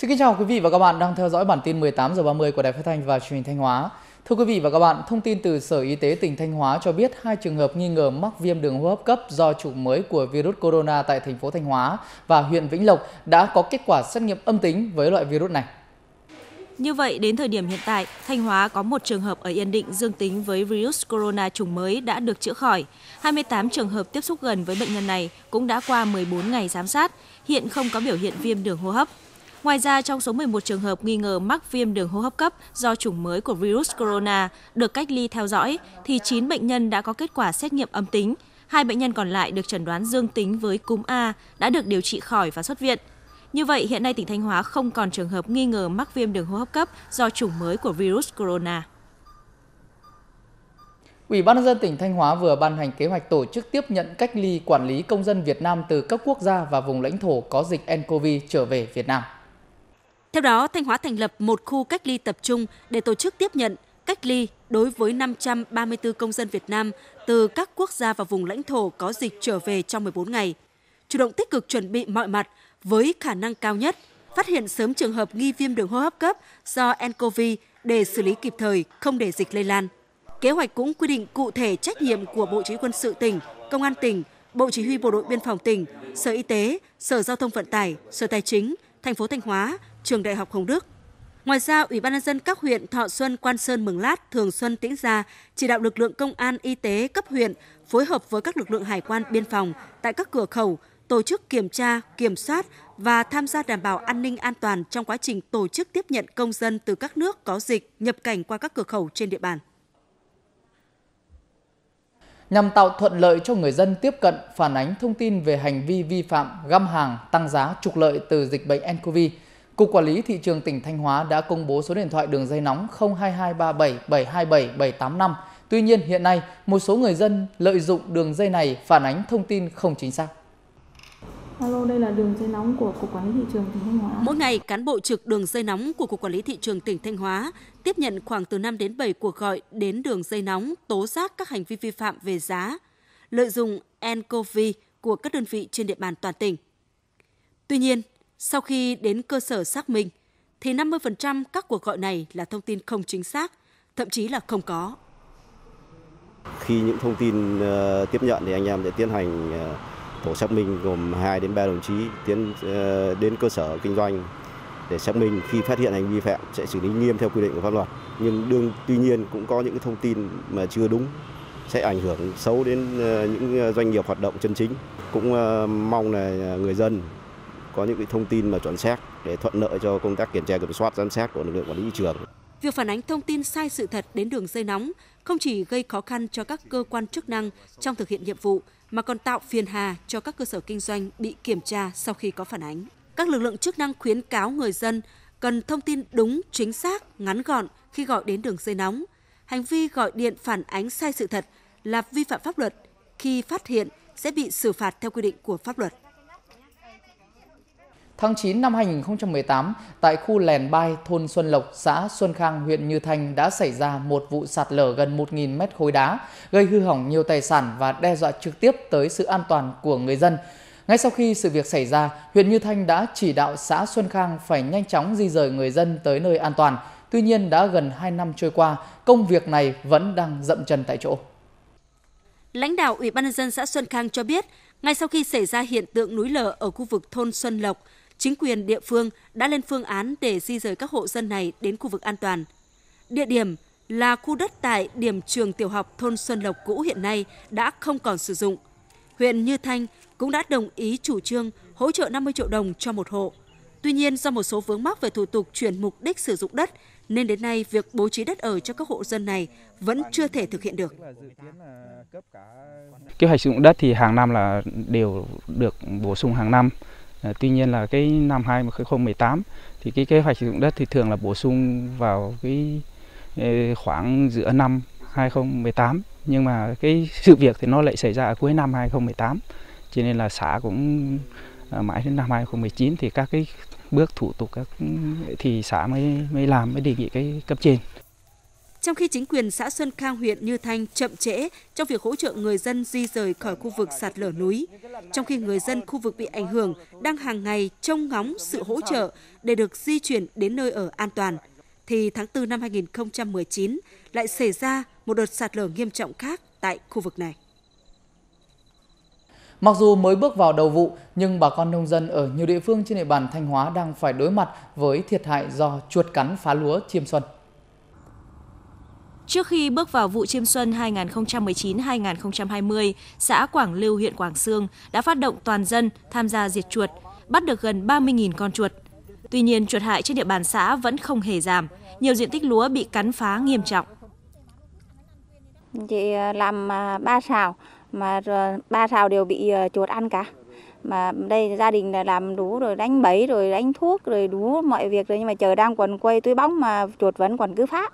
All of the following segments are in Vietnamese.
Xin kính chào quý vị và các bạn đang theo dõi bản tin 18 giờ 30 của Đài Phát thanh và Truyền hình Thanh Hóa. Thưa quý vị và các bạn, thông tin từ Sở Y tế tỉnh Thanh Hóa cho biết hai trường hợp nghi ngờ mắc viêm đường hô hấp cấp do chủng mới của virus corona tại thành phố Thanh Hóa và huyện Vĩnh Lộc đã có kết quả xét nghiệm âm tính với loại virus này. Như vậy, đến thời điểm hiện tại, Thanh Hóa có một trường hợp ở Yên Định dương tính với virus corona chủng mới đã được chữa khỏi. 28 trường hợp tiếp xúc gần với bệnh nhân này cũng đã qua 14 ngày giám sát, hiện không có biểu hiện viêm đường hô hấp. Ngoài ra, trong số 11 trường hợp nghi ngờ mắc viêm đường hô hấp cấp do chủng mới của virus corona được cách ly theo dõi, thì 9 bệnh nhân đã có kết quả xét nghiệm âm tính. Hai bệnh nhân còn lại được chẩn đoán dương tính với cúm A đã được điều trị khỏi và xuất viện. Như vậy, hiện nay tỉnh Thanh Hóa không còn trường hợp nghi ngờ mắc viêm đường hô hấp cấp do chủng mới của virus corona. Ủy ban nhân dân tỉnh Thanh Hóa vừa ban hành kế hoạch tổ chức tiếp nhận cách ly quản lý công dân Việt Nam từ các quốc gia và vùng lãnh thổ có dịch nCoV trở về Việt Nam. Theo đó, Thanh Hóa thành lập một khu cách ly tập trung để tổ chức tiếp nhận, cách ly đối với 534 công dân Việt Nam từ các quốc gia và vùng lãnh thổ có dịch trở về trong 14 ngày. Chủ động tích cực chuẩn bị mọi mặt với khả năng cao nhất, phát hiện sớm trường hợp nghi viêm đường hô hấp cấp do nCoV để xử lý kịp thời, không để dịch lây lan. Kế hoạch cũng quy định cụ thể trách nhiệm của Bộ Chỉ huy quân sự tỉnh, Công an tỉnh, Bộ Chỉ huy Bộ đội Biên phòng tỉnh, Sở Y tế, Sở Giao thông Vận tải, Sở Tài chính, thành phố Thanh Hóa trường Đại học Hồng Đức. Ngoài ra, Ủy ban nhân dân các huyện Thọ Xuân, Quan Sơn, Mường Lát, Thường Xuân, Tĩnh Gia chỉ đạo lực lượng công an, y tế cấp huyện phối hợp với các lực lượng hải quan biên phòng tại các cửa khẩu tổ chức kiểm tra, kiểm soát và tham gia đảm bảo an ninh an toàn trong quá trình tổ chức tiếp nhận công dân từ các nước có dịch nhập cảnh qua các cửa khẩu trên địa bàn. Nhằm tạo thuận lợi cho người dân tiếp cận phản ánh thông tin về hành vi vi phạm găm hàng tăng giá trục lợi từ dịch bệnh nCoV, Cục Quản lý Thị trường tỉnh Thanh Hóa đã công bố số điện thoại đường dây nóng 02237 727 785. Tuy nhiên hiện nay, một số người dân lợi dụng đường dây này phản ánh thông tin không chính xác. Alo, đây là đường dây nóng của Cục Quản lý Thị trường tỉnh Thanh Hóa. Mỗi ngày, cán bộ trực đường dây nóng của Cục Quản lý Thị trường tỉnh Thanh Hóa tiếp nhận khoảng từ 5 đến 7 cuộc gọi đến đường dây nóng tố giác các hành vi vi phạm về giá, lợi dụng nCoV của các đơn vị trên địa bàn toàn tỉnh. Tuy nhiên, sau khi đến cơ sở xác minh, thì 50% các cuộc gọi này là thông tin không chính xác, thậm chí là không có. Khi những thông tin ờ, tiếp nhận thì anh em sẽ tiến hành ờ, tổ xác minh gồm 2 đến 3 đồng chí tiến ờ, đến cơ sở kinh doanh để xác minh khi phát hiện hành vi phạm sẽ xử lý nghiêm theo quy định của pháp luật. Nhưng đương tuy nhiên cũng có những thông tin mà chưa đúng sẽ ảnh hưởng xấu đến những doanh nghiệp hoạt động chân chính. Cũng mong là người dân có những cái thông tin mà chuẩn xác để thuận lợi cho công tác kiểm tra kiểm soát giám sát của lực lượng quản lý thị trường. Việc phản ánh thông tin sai sự thật đến đường dây nóng không chỉ gây khó khăn cho các cơ quan chức năng trong thực hiện nhiệm vụ mà còn tạo phiền hà cho các cơ sở kinh doanh bị kiểm tra sau khi có phản ánh. Các lực lượng chức năng khuyến cáo người dân cần thông tin đúng, chính xác, ngắn gọn khi gọi đến đường dây nóng. Hành vi gọi điện phản ánh sai sự thật là vi phạm pháp luật, khi phát hiện sẽ bị xử phạt theo quy định của pháp luật tháng 9 năm 2018, tại khu Lèn Bai, thôn Xuân Lộc, xã Xuân Khang, huyện Như Thanh đã xảy ra một vụ sạt lở gần 1.000 mét khối đá, gây hư hỏng nhiều tài sản và đe dọa trực tiếp tới sự an toàn của người dân. Ngay sau khi sự việc xảy ra, huyện Như Thanh đã chỉ đạo xã Xuân Khang phải nhanh chóng di rời người dân tới nơi an toàn. Tuy nhiên đã gần 2 năm trôi qua, công việc này vẫn đang dậm chân tại chỗ. Lãnh đạo Ủy ban nhân dân xã Xuân Khang cho biết, ngay sau khi xảy ra hiện tượng núi lở ở khu vực thôn Xuân Lộc, chính quyền địa phương đã lên phương án để di rời các hộ dân này đến khu vực an toàn. Địa điểm là khu đất tại điểm trường tiểu học thôn Xuân Lộc cũ hiện nay đã không còn sử dụng. Huyện Như Thanh cũng đã đồng ý chủ trương hỗ trợ 50 triệu đồng cho một hộ. Tuy nhiên do một số vướng mắc về thủ tục chuyển mục đích sử dụng đất nên đến nay việc bố trí đất ở cho các hộ dân này vẫn chưa thể thực hiện được. Kế hoạch sử dụng đất thì hàng năm là đều được bổ sung hàng năm. Ờ, tuy nhiên là cái năm 2018 thì cái kế hoạch sử dụng đất thì thường là bổ sung vào cái ờ, khoảng giữa năm 2018 nhưng mà cái sự việc thì nó lại xảy ra ở cuối năm 2018 cho nên là xã cũng ờ, mãi đến năm 2019 thì các cái bước thủ tục các thì xã mới mới làm mới đề nghị cái cấp trên trong khi chính quyền xã Xuân Khang huyện Như Thanh chậm trễ trong việc hỗ trợ người dân di rời khỏi khu vực sạt lở núi, trong khi người dân khu vực bị ảnh hưởng đang hàng ngày trông ngóng sự hỗ trợ để được di chuyển đến nơi ở an toàn, thì tháng 4 năm 2019 lại xảy ra một đợt sạt lở nghiêm trọng khác tại khu vực này. Mặc dù mới bước vào đầu vụ, nhưng bà con nông dân ở nhiều địa phương trên địa bàn Thanh Hóa đang phải đối mặt với thiệt hại do chuột cắn phá lúa chiêm xuân. Trước khi bước vào vụ chiêm xuân 2019-2020, xã Quảng Lưu, huyện Quảng Sương đã phát động toàn dân tham gia diệt chuột, bắt được gần 30.000 con chuột. Tuy nhiên, chuột hại trên địa bàn xã vẫn không hề giảm, nhiều diện tích lúa bị cắn phá nghiêm trọng. Chị ờ, làm à, ba sào, mà ba sào đều bị ờ, chuột ăn cả mà đây gia đình là làm đủ rồi đánh bẫy rồi đánh thuốc rồi đủ mọi việc rồi nhưng mà chờ đang quần quay túi bóng mà chuột vẫn còn cứ phá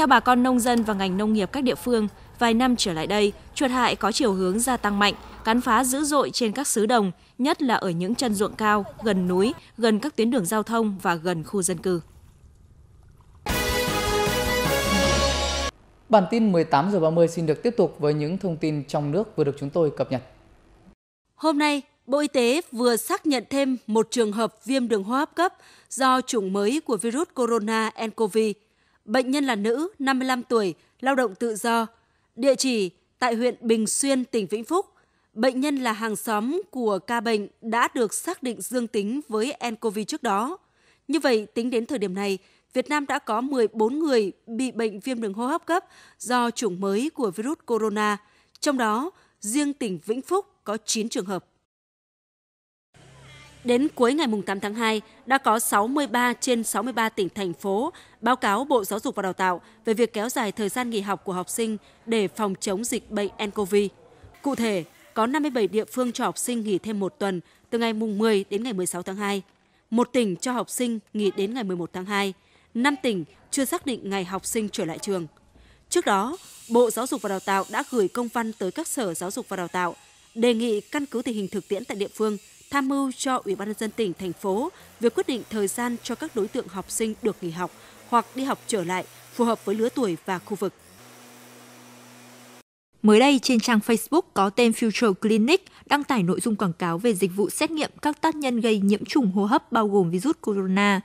theo bà con nông dân và ngành nông nghiệp các địa phương, vài năm trở lại đây, chuột hại có chiều hướng gia tăng mạnh, cắn phá dữ dội trên các xứ đồng, nhất là ở những chân ruộng cao, gần núi, gần các tuyến đường giao thông và gần khu dân cư. Bản tin 18 giờ 30 xin được tiếp tục với những thông tin trong nước vừa được chúng tôi cập nhật. Hôm nay, Bộ Y tế vừa xác nhận thêm một trường hợp viêm đường hô hấp cấp do chủng mới của virus corona nCoV Bệnh nhân là nữ, 55 tuổi, lao động tự do. Địa chỉ tại huyện Bình Xuyên, tỉnh Vĩnh Phúc. Bệnh nhân là hàng xóm của ca bệnh đã được xác định dương tính với nCoV trước đó. Như vậy, tính đến thời điểm này, Việt Nam đã có 14 người bị bệnh viêm đường hô hấp cấp do chủng mới của virus corona. Trong đó, riêng tỉnh Vĩnh Phúc có 9 trường hợp. Đến cuối ngày 8 tháng 2, đã có 63 trên 63 tỉnh, thành phố báo cáo Bộ Giáo dục và Đào tạo về việc kéo dài thời gian nghỉ học của học sinh để phòng chống dịch bệnh nCoV. Cụ thể, có 57 địa phương cho học sinh nghỉ thêm một tuần từ ngày mùng 10 đến ngày 16 tháng 2, một tỉnh cho học sinh nghỉ đến ngày 11 tháng 2, 5 tỉnh chưa xác định ngày học sinh trở lại trường. Trước đó, Bộ Giáo dục và Đào tạo đã gửi công văn tới các sở giáo dục và đào tạo đề nghị căn cứ tình hình thực tiễn tại địa phương tham mưu cho Ủy ban nhân dân tỉnh, thành phố việc quyết định thời gian cho các đối tượng học sinh được nghỉ học hoặc đi học trở lại phù hợp với lứa tuổi và khu vực. Mới đây, trên trang Facebook có tên Future Clinic đăng tải nội dung quảng cáo về dịch vụ xét nghiệm các tác nhân gây nhiễm trùng hô hấp bao gồm virus corona.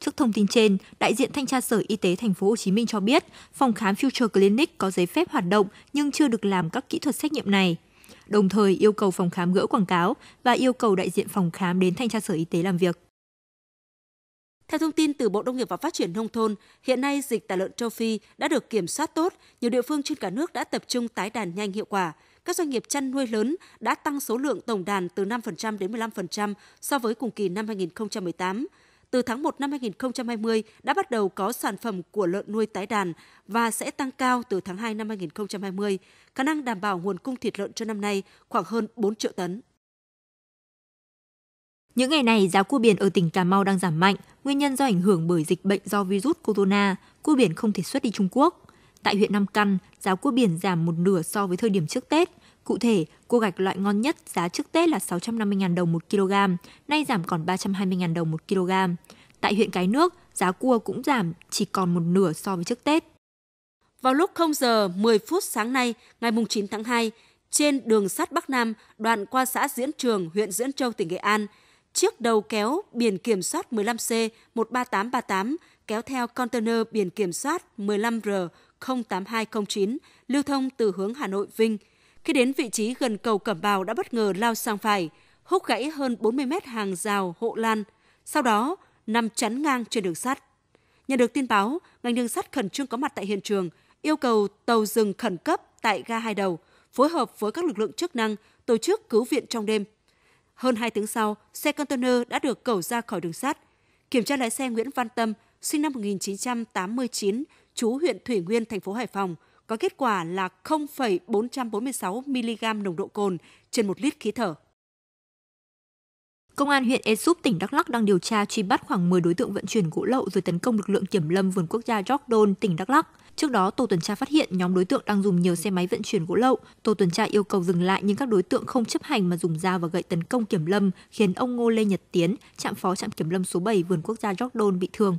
Trước thông tin trên, đại diện thanh tra Sở Y tế Thành phố Hồ Chí Minh cho biết, phòng khám Future Clinic có giấy phép hoạt động nhưng chưa được làm các kỹ thuật xét nghiệm này đồng thời yêu cầu phòng khám gỡ quảng cáo và yêu cầu đại diện phòng khám đến thanh tra Sở Y tế làm việc. Theo thông tin từ Bộ Nông nghiệp và Phát triển Nông thôn, hiện nay dịch tả lợn châu Phi đã được kiểm soát tốt, nhiều địa phương trên cả nước đã tập trung tái đàn nhanh hiệu quả. Các doanh nghiệp chăn nuôi lớn đã tăng số lượng tổng đàn từ 5% đến 15% so với cùng kỳ năm 2018 từ tháng 1 năm 2020 đã bắt đầu có sản phẩm của lợn nuôi tái đàn và sẽ tăng cao từ tháng 2 năm 2020, khả năng đảm bảo nguồn cung thịt lợn cho năm nay khoảng hơn 4 triệu tấn. Những ngày này, giá cua biển ở tỉnh Cà Mau đang giảm mạnh, nguyên nhân do ảnh hưởng bởi dịch bệnh do virus corona, cua biển không thể xuất đi Trung Quốc. Tại huyện Nam Căn, giá cua biển giảm một nửa so với thời điểm trước Tết – Cụ thể, cua gạch loại ngon nhất giá trước Tết là 650.000 đồng 1 kg, nay giảm còn 320.000 đồng 1 kg. Tại huyện Cái Nước, giá cua cũng giảm chỉ còn một nửa so với trước Tết. Vào lúc 0 giờ 10 phút sáng nay, ngày 9 tháng 2, trên đường sắt Bắc Nam, đoạn qua xã Diễn Trường, huyện Diễn Châu, tỉnh Nghệ An, chiếc đầu kéo biển kiểm soát 15C 13838 kéo theo container biển kiểm soát 15R 08209 lưu thông từ hướng Hà Nội Vinh – khi đến vị trí gần cầu Cẩm Bào đã bất ngờ lao sang phải, húc gãy hơn 40 mét hàng rào hộ lan, sau đó nằm chắn ngang trên đường sắt. Nhận được tin báo, ngành đường sắt khẩn trương có mặt tại hiện trường, yêu cầu tàu dừng khẩn cấp tại ga hai đầu, phối hợp với các lực lượng chức năng tổ chức cứu viện trong đêm. Hơn 2 tiếng sau, xe container đã được cẩu ra khỏi đường sắt. Kiểm tra lái xe Nguyễn Văn Tâm, sinh năm 1989, trú huyện Thủy Nguyên, thành phố Hải Phòng, có kết quả là 0,446 mg nồng độ cồn trên một lít khí thở. Công an huyện Esup tỉnh Đắk Lắk đang điều tra truy bắt khoảng 10 đối tượng vận chuyển gỗ lậu rồi tấn công lực lượng kiểm lâm vườn quốc gia Jordan, tỉnh Đắk Lắk. Trước đó, tổ tuần tra phát hiện nhóm đối tượng đang dùng nhiều xe máy vận chuyển gỗ lậu. Tổ tuần tra yêu cầu dừng lại nhưng các đối tượng không chấp hành mà dùng dao và gậy tấn công kiểm lâm, khiến ông Ngô Lê Nhật Tiến, trạm phó trạm kiểm lâm số 7 vườn quốc gia Jordan bị thương.